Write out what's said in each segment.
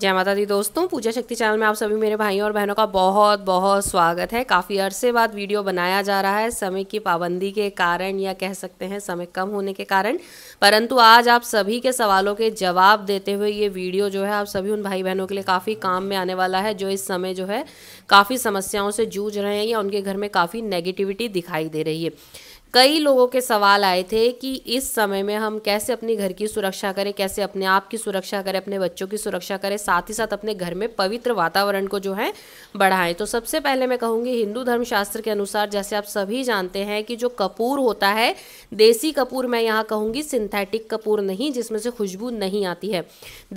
जय माता दी दोस्तों पूजा शक्ति चैनल में आप सभी मेरे भाइयों और बहनों का बहुत बहुत स्वागत है काफ़ी अरसे बाद वीडियो बनाया जा रहा है समय की पाबंदी के कारण या कह सकते हैं समय कम होने के कारण परंतु आज आप सभी के सवालों के जवाब देते हुए ये वीडियो जो है आप सभी उन भाई बहनों के लिए काफ़ी काम में आने वाला है जो इस समय जो है काफ़ी समस्याओं से जूझ रहे हैं या उनके घर में काफ़ी नेगेटिविटी दिखाई दे रही है कई लोगों के सवाल आए थे कि इस समय में हम कैसे अपने घर की सुरक्षा करें कैसे अपने आप की सुरक्षा करें अपने बच्चों की सुरक्षा करें साथ ही साथ अपने घर में पवित्र वातावरण को जो है बढ़ाएं तो सबसे पहले मैं कहूँगी हिंदू धर्मशास्त्र के अनुसार जैसे आप सभी जानते हैं कि जो कपूर होता है देसी कपूर मैं यहाँ कहूँगी सिंथेटिक कपूर नहीं जिसमें से खुशबू नहीं आती है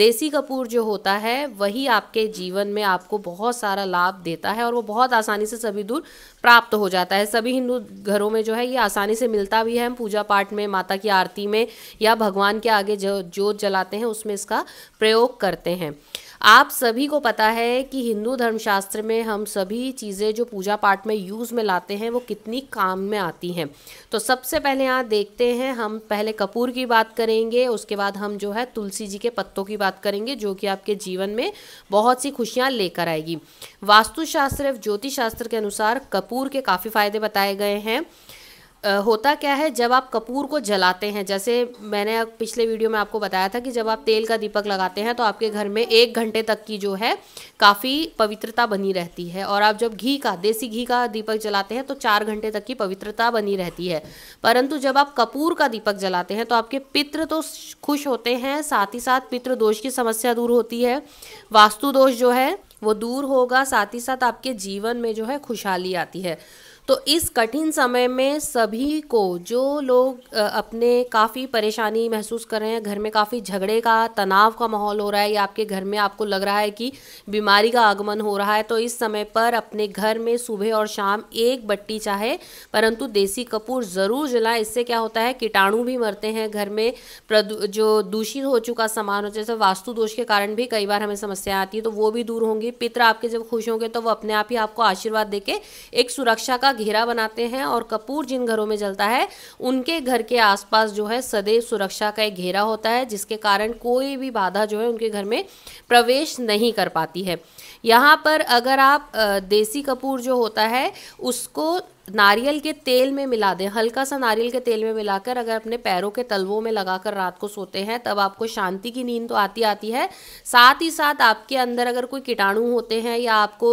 देसी कपूर जो होता है वही आपके जीवन में आपको बहुत सारा लाभ देता है और वो बहुत आसानी से सभी दूर प्राप्त हो जाता है सभी हिंदू घरों में जो है ये आसानी आसानी से मिलता भी है हम पूजा पाठ में माता की आरती में या भगवान के आगे जो जोत जलाते हैं उसमें इसका प्रयोग करते हैं आप सभी को पता है कि हिंदू धर्मशास्त्र में हम सभी चीज़ें जो पूजा पाठ में यूज़ में लाते हैं वो कितनी काम में आती हैं तो सबसे पहले यहाँ देखते हैं हम पहले कपूर की बात करेंगे उसके बाद हम जो है तुलसी जी के पत्तों की बात करेंगे जो कि आपके जीवन में बहुत सी खुशियाँ लेकर आएगी वास्तुशास्त्र एवं शास्त्र के अनुसार कपूर के काफ़ी फ़ायदे बताए गए हैं होता क्या है जब आप कपूर को जलाते हैं जैसे मैंने पिछले वीडियो में आपको बताया था कि जब आप तेल का दीपक लगाते हैं तो आपके घर में एक घंटे तक की जो है काफ़ी पवित्रता बनी रहती है और आप जब घी का देसी घी का दीपक जलाते हैं तो चार घंटे तक की पवित्रता बनी रहती है परंतु जब आप कपूर का दीपक जलाते हैं तो आपके पित्र तो खुश होते हैं साथ ही साथ पितृदोष की समस्या दूर होती है वास्तु दोष जो है वो दूर होगा साथ ही साथ आपके जीवन में जो है खुशहाली आती है तो इस कठिन समय में सभी को जो लोग अपने काफ़ी परेशानी महसूस कर रहे हैं घर में काफ़ी झगड़े का तनाव का माहौल हो रहा है या आपके घर में आपको लग रहा है कि बीमारी का आगमन हो रहा है तो इस समय पर अपने घर में सुबह और शाम एक बट्टी चाहे परंतु देसी कपूर ज़रूर जलाएं इससे क्या होता है कीटाणु भी मरते हैं घर में जो दूषित हो चुका सामान हो जैसे वास्तु दोष के कारण भी कई बार हमें समस्याएँ आती है तो वो भी दूर होंगी पित्र आपके जब खुश होंगे तो वो अपने आप ही आपको आशीर्वाद दे एक सुरक्षा का घेरा बनाते हैं और कपूर जिन घरों में जलता है उनके घर के आसपास जो है सदैव सुरक्षा का एक घेरा होता है जिसके कारण कोई भी बाधा जो है उनके घर में प्रवेश नहीं कर पाती है यहाँ पर अगर आप देसी कपूर जो होता है उसको नारियल के तेल में मिला दें हल्का सा नारियल के तेल में मिलाकर अगर अपने पैरों के तलवों में लगाकर रात को सोते हैं तब आपको शांति की नींद तो आती आती है साथ ही साथ आपके अंदर अगर कोई कीटाणु होते हैं या आपको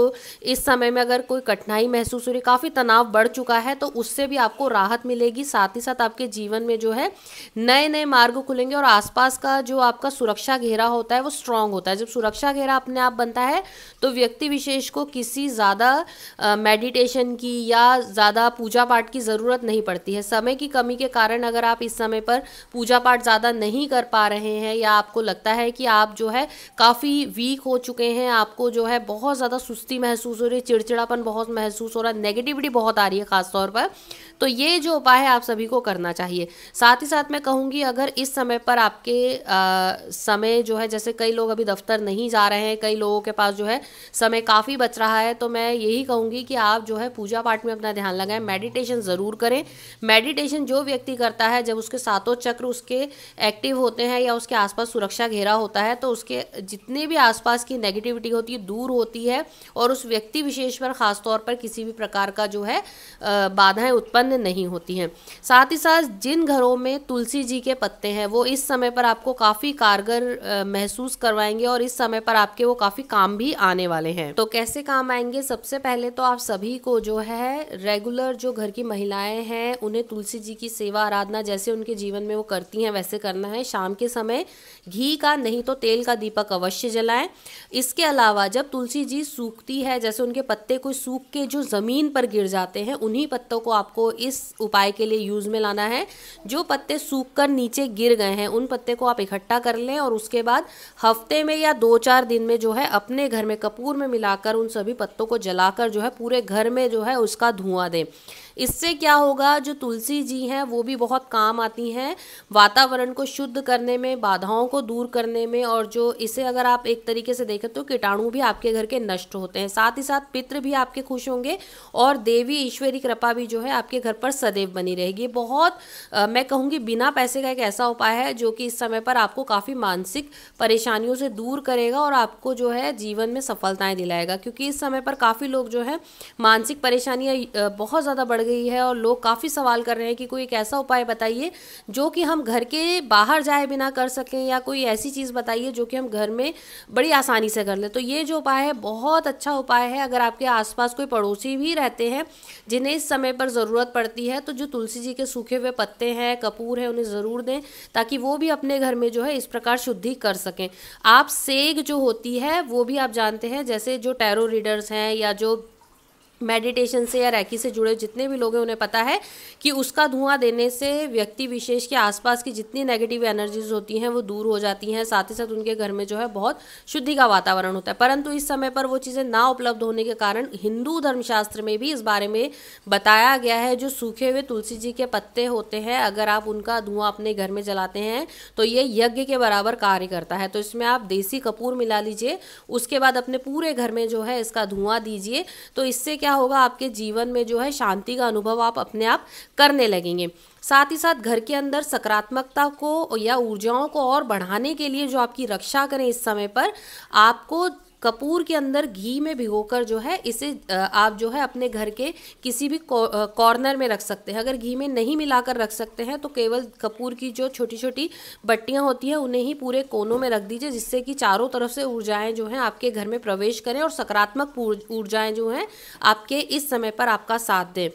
इस समय में अगर कोई कठिनाई महसूस हो रही काफ़ी तनाव बढ़ चुका है तो उससे भी आपको राहत मिलेगी साथ ही साथ आपके जीवन में जो है नए नए मार्ग खुलेंगे और आसपास का जो आपका सुरक्षा घेरा होता है वो स्ट्रांग होता है जब सुरक्षा घेरा अपने आप बनता है तो व्यक्ति विशेष को किसी ज़्यादा मेडिटेशन की या ज़्यादा पूजा पाठ की ज़रूरत नहीं पड़ती है समय की कमी के कारण अगर आप इस समय पर पूजा पाठ ज़्यादा नहीं कर पा रहे हैं या आपको लगता है कि आप जो है काफ़ी वीक हो चुके हैं आपको जो है बहुत ज़्यादा सुस्ती महसूस हो रही है चिड़चिड़ापन बहुत महसूस हो रहा है नेगेटिविटी बहुत आ रही है ख़ासतौर पर तो ये जो उपाय है आप सभी को करना चाहिए साथ ही साथ मैं कहूँगी अगर इस समय पर आपके आ, समय जो है जैसे कई लोग अभी दफ्तर नहीं जा रहे हैं कई लोगों के पास जो है समय काफ़ी बच रहा है तो मैं यही कहूँगी कि आप जो है पूजा पाठ में अपना ध्यान लगाएं मेडिटेशन ज़रूर करें मेडिटेशन जो व्यक्ति करता है जब उसके सातों चक्र उसके एक्टिव होते हैं या उसके आसपास सुरक्षा घेरा होता है तो उसके जितने भी आसपास की नेगेटिविटी होती है दूर होती है और उस व्यक्ति विशेष पर खासतौर पर किसी भी प्रकार का जो है बाधाएं उत्पन्न उत्पन्न नहीं होती हैं साथ ही साथ जिन घरों में तुलसी जी के पत्ते हैं वो इस समय पर आपको काफ़ी कारगर महसूस करवाएंगे और इस समय पर आपके वो काफ़ी काम भी आने वाले हैं तो कैसे काम आएंगे सबसे पहले तो आप सभी को जो है रेगुलर जो घर की महिलाएं हैं उन्हें तुलसी जी की सेवा आराधना जैसे उनके जीवन में वो करती हैं वैसे करना है शाम के समय घी का नहीं तो तेल का दीपक अवश्य जलाएं इसके अलावा जब तुलसी जी सूखती है जैसे उनके पत्ते कोई सूख के जो ज़मीन पर गिर जाते हैं उन्हीं पत्तों को आपको इस उपाय के लिए यूज़ में लाना है जो पत्ते सूख कर नीचे गिर गए हैं उन पत्ते को आप इकट्ठा कर लें और उसके बाद हफ्ते में या दो चार दिन में जो है अपने घर में कपूर में मिलाकर उन सभी पत्तों को जलाकर जो है पूरे घर में जो है उसका धुआं दें इससे क्या होगा जो तुलसी जी हैं वो भी बहुत काम आती हैं वातावरण को शुद्ध करने में बाधाओं को दूर करने में और जो इसे अगर आप एक तरीके से देखें तो कीटाणु भी आपके घर के नष्ट होते हैं साथ ही साथ पित्र भी आपके खुश होंगे और देवी ईश्वरी कृपा भी जो है आपके घर पर सदैव बनी रहेगी बहुत आ, मैं कहूँगी बिना पैसे का एक ऐसा उपाय है जो कि इस समय पर आपको काफ़ी मानसिक परेशानियों से दूर करेगा और आपको जो है जीवन में सफलताएँ दिलाएगा क्योंकि इस समय पर काफ़ी लोग जो है मानसिक परेशानियाँ बहुत ज़्यादा बढ़ गई है और लोग काफ़ी सवाल कर रहे हैं कि कोई एक ऐसा उपाय बताइए जो कि हम घर के बाहर जाए बिना कर सकें या कोई ऐसी चीज़ बताइए जो कि हम घर में बड़ी आसानी से कर लें तो ये जो उपाय है बहुत अच्छा उपाय है अगर आपके आसपास कोई पड़ोसी भी रहते हैं जिन्हें इस समय पर ज़रूरत पड़ती है तो जो तुलसी जी के सूखे हुए पत्ते हैं कपूर हैं उन्हें ज़रूर दें ताकि वो भी अपने घर में जो है इस प्रकार शुद्धि कर सकें आप सेग जो होती है वो भी आप जानते हैं जैसे जो टैरो रीडर्स हैं या जो मेडिटेशन से या रैकी से जुड़े जितने भी लोग हैं उन्हें पता है कि उसका धुआं देने से व्यक्ति विशेष के आसपास की जितनी नेगेटिव एनर्जीज होती हैं वो दूर हो जाती हैं साथ ही साथ उनके घर में जो है बहुत शुद्धि का वातावरण होता है परंतु इस समय पर वो चीज़ें ना उपलब्ध होने के कारण हिंदू धर्मशास्त्र में भी इस बारे में बताया गया है जो सूखे हुए तुलसी जी के पत्ते होते हैं अगर आप उनका धुआं अपने घर में जलाते हैं तो ये यज्ञ के बराबर कार्य करता है तो इसमें आप देसी कपूर मिला लीजिए उसके बाद अपने पूरे घर में जो है इसका धुआं दीजिए तो इससे क्या होगा आपके जीवन में जो है शांति का अनुभव आप अपने आप करने लगेंगे साथ ही साथ घर के अंदर सकारात्मकता को या ऊर्जाओं को और बढ़ाने के लिए जो आपकी रक्षा करें इस समय पर आपको कपूर के अंदर घी में भिगोकर जो है इसे आप जो है अपने घर के किसी भी कॉर्नर में रख सकते हैं अगर घी में नहीं मिलाकर रख सकते हैं तो केवल कपूर की जो छोटी छोटी बट्टियाँ होती हैं उन्हें ही पूरे कोनों में रख दीजिए जिससे कि चारों तरफ से ऊर्जाएं जो हैं आपके घर में प्रवेश करें और सकारात्मक ऊर्जाएं जो हैं आपके इस समय पर आपका साथ दें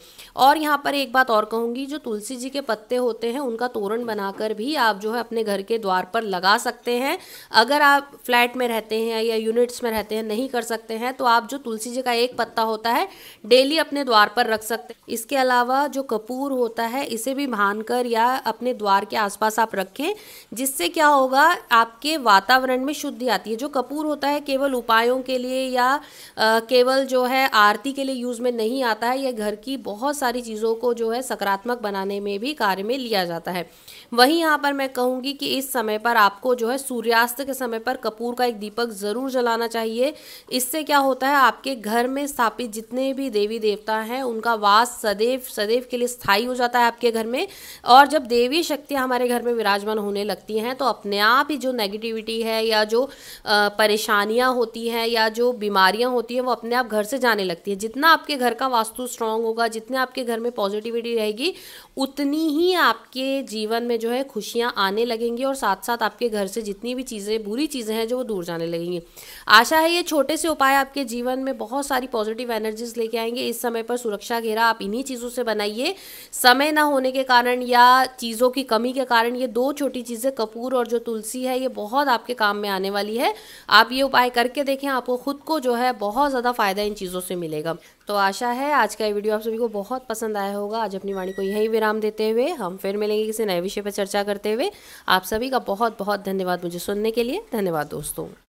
और यहाँ पर एक बात और कहूँगी जो तुलसी जी के पत्ते होते हैं उनका तोरण बनाकर भी आप जो है अपने घर के द्वार पर लगा सकते हैं अगर आप फ्लैट में रहते हैं या यूनिट्स में रहते हैं नहीं कर सकते हैं तो आप जो तुलसी जी का एक पत्ता होता है डेली अपने द्वार पर रख सकते हैं इसके अलावा जो कपूर होता है इसे भी भान कर या अपने द्वार के आसपास आप रखें जिससे क्या होगा आपके वातावरण में शुद्धि आती है जो कपूर होता है केवल उपायों के लिए या आ, केवल जो है आरती के लिए यूज़ में नहीं आता है यह घर की बहुत सारी चीज़ों को जो है सकारात्मक बनाने में भी कार्य में लिया जाता है वहीं यहाँ पर मैं कहूँगी कि इस समय पर आपको जो है सूर्यास्त के समय पर कपूर का एक दीपक ज़रूर जलाना चाहिए चाहिए इससे क्या होता है आपके घर में स्थापित जितने भी देवी देवता हैं उनका वास सदैव सदैव के लिए स्थायी हो जाता है आपके घर में और जब देवी शक्तियाँ हमारे घर में विराजमान होने लगती हैं तो अपने आप ही जो नेगेटिविटी है या जो परेशानियाँ होती हैं या जो बीमारियाँ होती हैं वो अपने आप घर से जाने लगती हैं जितना आपके घर का वास्तु स्ट्रांग होगा जितने आपके घर में पॉजिटिविटी रहेगी उतनी ही आपके जीवन में जो है खुशियाँ आने लगेंगी और साथ साथ आपके घर से जितनी भी चीज़ें बुरी चीज़ें हैं जो वो दूर जाने लगेंगी आशा है ये छोटे से उपाय आपके जीवन में बहुत सारी पॉजिटिव एनर्जीज लेके आएंगे इस समय पर सुरक्षा घेरा आप इन्हीं चीज़ों से बनाइए समय ना होने के कारण या चीज़ों की कमी के कारण ये दो छोटी चीज़ें कपूर और जो तुलसी है ये बहुत आपके काम में आने वाली है आप ये उपाय करके देखें आपको खुद को जो है बहुत ज़्यादा फ़ायदा इन चीज़ों से मिलेगा तो आशा है आज का ये वीडियो आप सभी को बहुत पसंद आया होगा आज अपनी वाणी को यही विराम देते हुए हम फिर मिलेंगे किसी नए विषय पर चर्चा करते हुए आप सभी का बहुत बहुत धन्यवाद मुझे सुनने के लिए धन्यवाद दोस्तों